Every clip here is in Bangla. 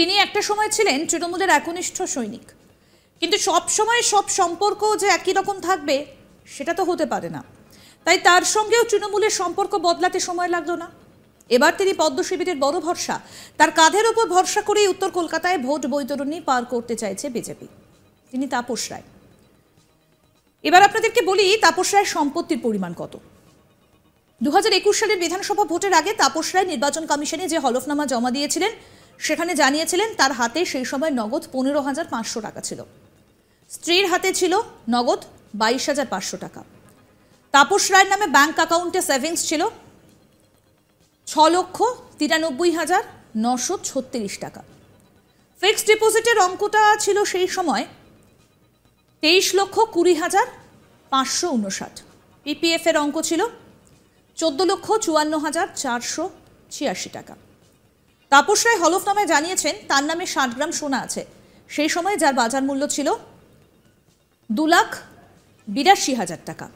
তিনি একটা সময় ছিলেন তৃণমূলের একনিষ্ঠ সৈনিক কিন্তু সব সময় সব সম্পর্ক যে একই রকম থাকবে সেটা তো হতে পারে না তাই তার সঙ্গেও তৃণমূলের সম্পর্ক বদলাতে সময় লাগলো না এবার তিনি পদ্মশিবিরের বড় ভরসা তার কাঁধের ওপর ভরসা করেই উত্তর কলকাতায় ভোট বৈতরণী পার করতে চাইছে বিজেপি তিনি তাপস রায় এবার আপনাদেরকে বলি তাপস রায়ের সম্পত্তির পরিমাণ কত দু সালের বিধানসভা ভোটের আগে তাপস রায় নির্বাচন কমিশনে যে হলফনামা জমা দিয়েছিলেন সেখানে জানিয়েছিলেন তার হাতে সেই সময় নগদ পনেরো হাজার পাঁচশো টাকা ছিল স্ত্রীর হাতে ছিল নগদ বাইশ হাজার পাঁচশো টাকা তাপস রায়ের নামে ব্যাংক অ্যাকাউন্টে সেভিংস ছিল ছ লক্ষ তিরানব্বই হাজার নশো ছত্রিশ টাকা ফিক্সড ডিপোজিটের অঙ্কটা ছিল সেই সময় তেইশ লক্ষ কুড়ি হাজার পাঁচশো উনষাট পিপিএফের অঙ্ক ছিল চোদ্দ লক্ষ চুয়ান্ন হাজার চারশো ছিয়াশি টাকা তাপস রায় হলফনামায় জানিয়েছেন তার নামে ষাট গ্রাম সোনা আছে সেই সময় যার বাজার মূল্য ছিল দু লাখ বিরাশি হাজার টাকা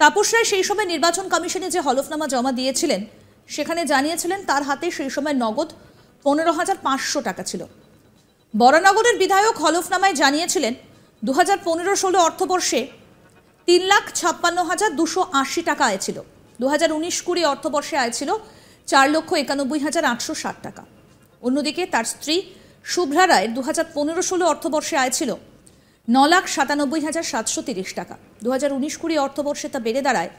তাপস রায় সেই সময় নির্বাচন কমিশনে যে হলফনামা জমা দিয়েছিলেন সেখানে জানিয়েছিলেন তার হাতে সেই সময় নগদ পনেরো হাজার পাঁচশো টাকা ছিল বরানগরের বিধায়ক হলফনামায় জানিয়েছিলেন দু হাজার পনেরো ষোলো অর্থবর্ষে তিন লাখ ছাপ্পান্ন হাজার দুশো আশি টাকা আয় ছিল দু হাজার উনিশ কুড়ি অর্থবর্ষে আয় ছিল চার লক্ষ একানব্বই হাজার আটশো ষাট টাকা অন্যদিকে তার স্ত্রী শুভ্রা রায়ের দু হাজার পনেরো ষোলো অর্থবর্ষে আয় ছিল ন লাখ সাতানব্বই হাজার সাতশো তিরিশ টাকা দু হাজার উনিশ কুড়ি অর্থবর্ষে তা বেড়ে দাঁড়ায়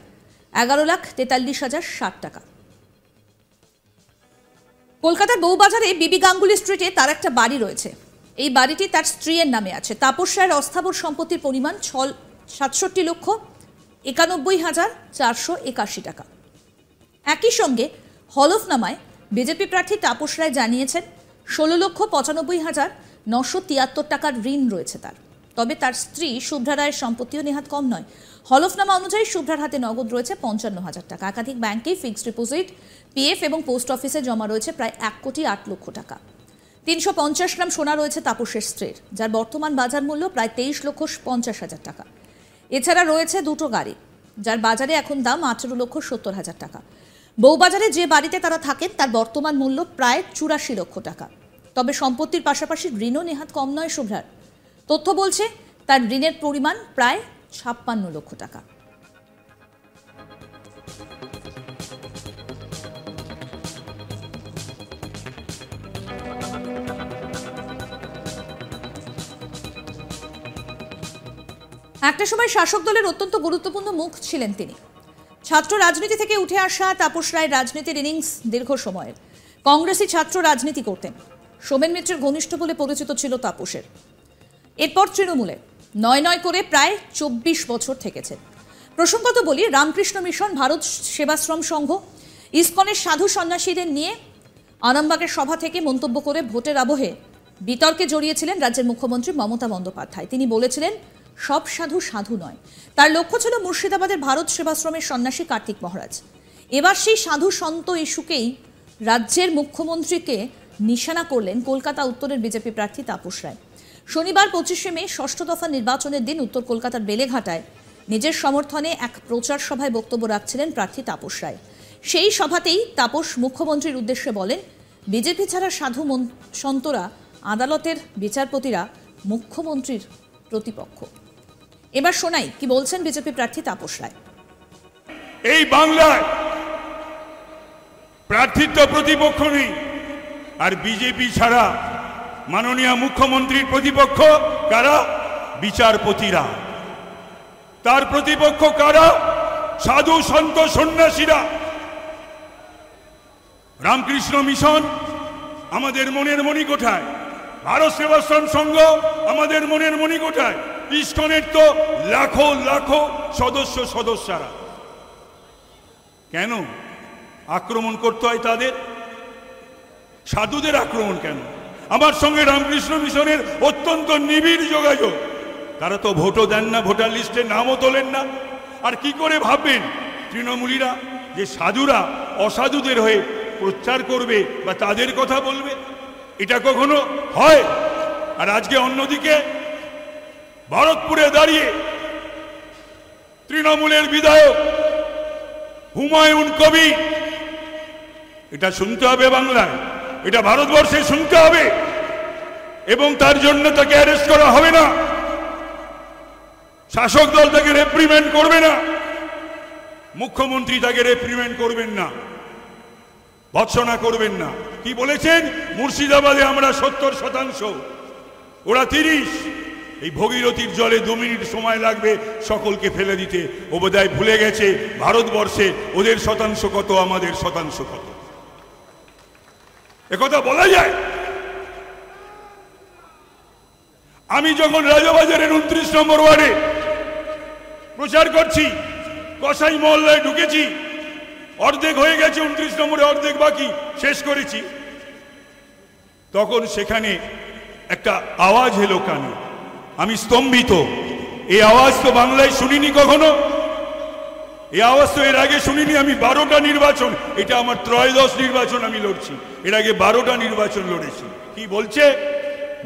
এগারো লাখ তেতাল্লিশ হাজার ষাট টাকা কলকাতার বউবাজারে বিবি গাঙ্গুলি স্ট্রিটে তার একটা বাড়ি রয়েছে এই বাড়িটি তার স্ত্রীয়ের নামে আছে তাপস রায়ের অস্থাবর সম্পত্তির পরিমাণ ছ সাতষট্টি লক্ষ একানব্বই হাজার চারশো একাশি টাকা একই সঙ্গে হলফনামায় বিজেপি প্রার্থী তাপস রায় জানিয়েছেন ষোলো লক্ষ পঁচানব্বই হাজার নশো তিয়াত্তর টাকার ঋণ রয়েছে তার তবে তার স্ত্রী শুভ্রা রায়ের সম্পত্তিও নেহাত কম নয় হলফনামা অনুযায়ী শুভ্রার হাতে নগদ রয়েছে পঞ্চান্ন হাজার টাকা একাধিক ব্যাংকে ফিক্সড ডিপোজিট পিএফ এবং পোস্ট অফিসে জমা রয়েছে প্রায় এক কোটি আট লক্ষ টাকা তিনশো পঞ্চাশ গ্রাম সোনা রয়েছে তাপসের স্ত্রীর যার বর্তমান বাজার মূল্য প্রায় তেইশ লক্ষ পঞ্চাশ হাজার টাকা এছাড়া রয়েছে দুটো গাড়ি যার বাজারে এখন দাম আঠেরো লক্ষ সত্তর হাজার টাকা বউবাজারে যে বাড়িতে তারা থাকেন তার বর্তমান মূল্য প্রায় চুরাশি লক্ষ টাকা তবে সম্পত্তির পাশাপাশি ঋণও নেহাত কম নয় শুভ্রার তথ্য বলছে তার ঋণের পরিমাণ প্রায় ছাপ্পান্ন লক্ষ টাকা একটা সময় শাসক দলের অত্যন্ত গুরুত্বপূর্ণ মুখ ছিলেন তিনি ছাত্র রাজনীতি থেকে উঠে আসা তাপস রায়ের রাজনীতির ইনিংস দীর্ঘ সময়ের কংগ্রেসি ছাত্র রাজনীতি করতেন সোমেন মিত্রের ঘনিষ্ঠ বলে পরিচিত ছিল তাপসের এরপর তৃণমূলে নয় নয় করে প্রায় চব্বিশ বছর থেকেছে প্রসঙ্গত বলি রামকৃষ্ণ মিশন ভারত সেবাশ্রম সংঘ ইস্কনের সাধু সন্ন্যাসীদের নিয়ে আরামবাগের সভা থেকে মন্তব্য করে ভোটের আবহে বিতর্কে জড়িয়েছিলেন রাজ্যের মুখ্যমন্ত্রী মমতা বন্দ্যোপাধ্যায় তিনি বলেছিলেন সব সাধু সাধু নয় তার লক্ষ্য ছিল মুর্শিদাবাদের ভারত সেবাশ্রমের সন্ন্যাসী কার্তিক মহারাজ এবার সেই সাধু সন্ত ইস্যুকেই রাজ্যের মুখ্যমন্ত্রীকে নিশানা করলেন কলকাতা উত্তরের বিজেপি প্রার্থী তাপস রায় শনিবার পঁচিশে মে ষষ্ঠ দফা নির্বাচনের দিন উত্তর কলকাতার বেলেঘাটায় নিজের সমর্থনে এক প্রচার সভায় বক্তব্য রাখছিলেন প্রার্থী তাপস রায় সেই সভাতেই তাপস মুখ্যমন্ত্রীর উদ্দেশ্যে বলেন বিজেপি ছাড়া সাধু সন্তরা আদালতের বিচারপতিরা মুখ্যমন্ত্রীর প্রতিপক্ষ এবার শোনাই কি বলছেন বিজেপি প্রার্থী তাপস রায় এই বাংলায় প্রার্থিত্ব প্রতিপক্ষ নেই আর বিজেপি ছাড়া মাননীয় মুখ্যমন্ত্রীর প্রতিপক্ষ কারা বিচারপতিরা তার প্রতিপক্ষ কারা সাধু সন্ত সন্ন্যাসীরা রামকৃষ্ণ মিশন আমাদের মনের মণি কোঠায় ভারত সেবাশ্রম সংঘ আমাদের মনের মণি কোঠায় ইস্কনের তো লাখো লাখো সদস্য সদস্যরা কেন আক্রমণ করতে হয় তাদের সাধুদের আক্রমণ কেন আমার সঙ্গে রামকৃষ্ণ মিশনের অত্যন্ত নিবিড় যোগাযোগ তারা তো ভোটও দেন না ভোটার লিস্টে নামও তোলেন না আর কি করে ভাববেন তৃণমূলীরা যে সাধুরা অসাধুদের হয়ে প্রচার করবে বা তাদের কথা বলবে এটা কখনো হয় আর আজকে অন্যদিকে ভারতপুরে দাঁড়িয়ে তৃণমূলের বিধায়ক হুমায়ুন কবি এটা শুনতে হবে বাংলায় এটা ভারতবর্ষে শুনতে হবে এবং তার জন্য তাকে অ্যারেস্ট করা হবে না শাসক দল তাকে রেপ্রিমেন্ট করবে না মুখ্যমন্ত্রী তাকে রেপ্রিমেন্ট করবেন না ভৎসনা করবেন না কি বলেছেন মুর্শিদাবাদে আমরা সত্তর শতাংশ ওরা তিরিশ এই ভগীরথীর জলে দু মিনিট সময় লাগবে সকলকে ফেলে দিতে বোধহয় ভুলে গেছে ভারতবর্ষে ওদের শতাংশ কত আমাদের শতাংশ কত একথা বলা যায় আমি যখন রাজাবাজারের উনত্রিশ নম্বর ওয়ার্ডে প্রচার করছি কসাই মহল্লায় ঢুকেছি অর্ধেক হয়ে গেছে উনত্রিশ নম্বরে অর্ধেক বাকি শেষ করেছি তখন সেখানে একটা আওয়াজ এলো কানে আমি স্তম্ভিত এই আওয়াজ তো বাংলায় শুনিনি কখনো এই আওয়াজ তো এর আগে শুনিনি আমি বারোটা নির্বাচন এটা আমার ত্রয়োদশ নির্বাচন আমি লড়ছি এর আগে বারোটা নির্বাচন লড়েছি কি বলছে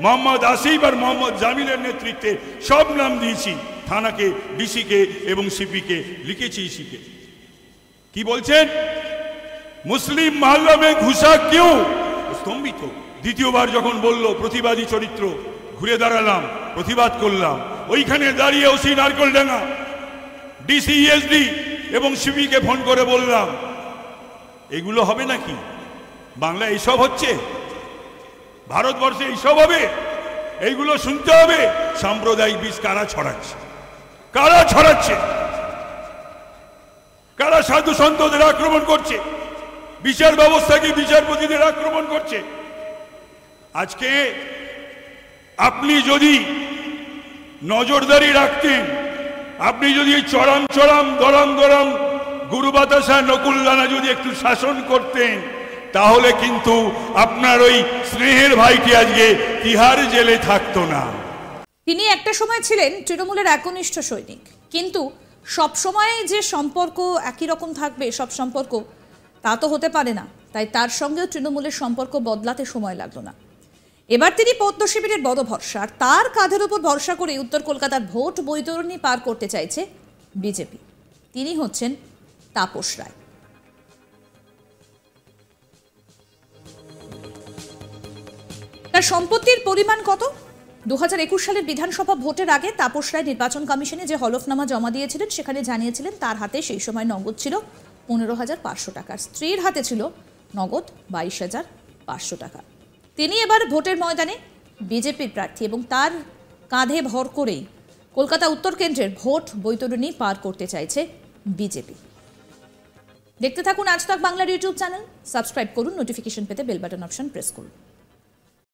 মোহাম্মদ আসিফ আর মোহাম্মদ জামিলের নেতৃত্বে সব নাম দিয়েছি থানাকে ডিসিকে এবং সিপিকে লিখেছি ইসিকে কি বলছেন মুসলিম মাল্লামে ঘুষা কেউ স্তম্ভিত দ্বিতীয়বার যখন বলল প্রতিবাদী চরিত্র ঘুরে দাঁড়ালাম প্রতিবাদ করলাম ওইখানে দাঁড়িয়ে ওসি ডাঙা ডিসিএসডি এবং সিপিকে ফোন করে বললাম এগুলো হবে নাকি বাংলা এইসব হচ্ছে ভারতবর্ষে এইসব হবে এইগুলো শুনতে হবে সাম্প্রদায়িক বীজ কারা ছড়াচ্ছে কারা ছড়াচ্ছে কারা সাধু সন্তদের আক্রমণ করছে বিচার ব্যবস্থাকে বিচারপতিদের আক্রমণ করছে আজকে আপনি যদি নজরদারি রাখতেন আপনি যদি চরম চড়াম দরাম দরম গুরু বাতাসা দানা যদি একটু শাসন করতেন তাহলে কিন্তু আপনার ওই স্নেহের ভাইটি আজকে তিহার জেলে থাকতো না তিনি একটা সময় ছিলেন তৃণমূলের একনিষ্ঠ সৈনিক কিন্তু সব সময় যে সম্পর্ক একই রকম থাকবে সব সম্পর্ক তা তো হতে পারে না তাই তার সঙ্গেও তৃণমূলের সম্পর্ক বদলাতে সময় লাগলো না এবার তিনি পদ্ম শিবিরের বড় ভরসা আর তার কাঁধের উপর ভরসা করে উত্তর কলকাতার ভোট বৈতরণী পার করতে চাইছে বিজেপি তিনি হচ্ছেন তাপস রায় তার সম্পত্তির পরিমাণ কত দু সালের বিধানসভা ভোটের আগে তাপস রায় নির্বাচন কমিশনে যে হলফনামা জমা দিয়েছিলেন সেখানে জানিয়েছিলেন তার হাতে সেই সময় নগদ ছিল পনেরো হাজার পাঁচশো টাকার স্ত্রীর হাতে ছিল নগদ বাইশ হাজার পাঁচশো টাকা তিনি এবার ভোটের ময়দানে বিজেপির প্রার্থী এবং তার কাঁধে ভর করেই কলকাতা উত্তর কেন্দ্রের ভোট বৈতরণী পার করতে চাইছে বিজেপি দেখতে থাকুন আজ তক বাংলার ইউটিউব চ্যানেল সাবস্ক্রাইব করুন নোটিফিকেশন পেতে বেল বাটন অপশন প্রেস করুন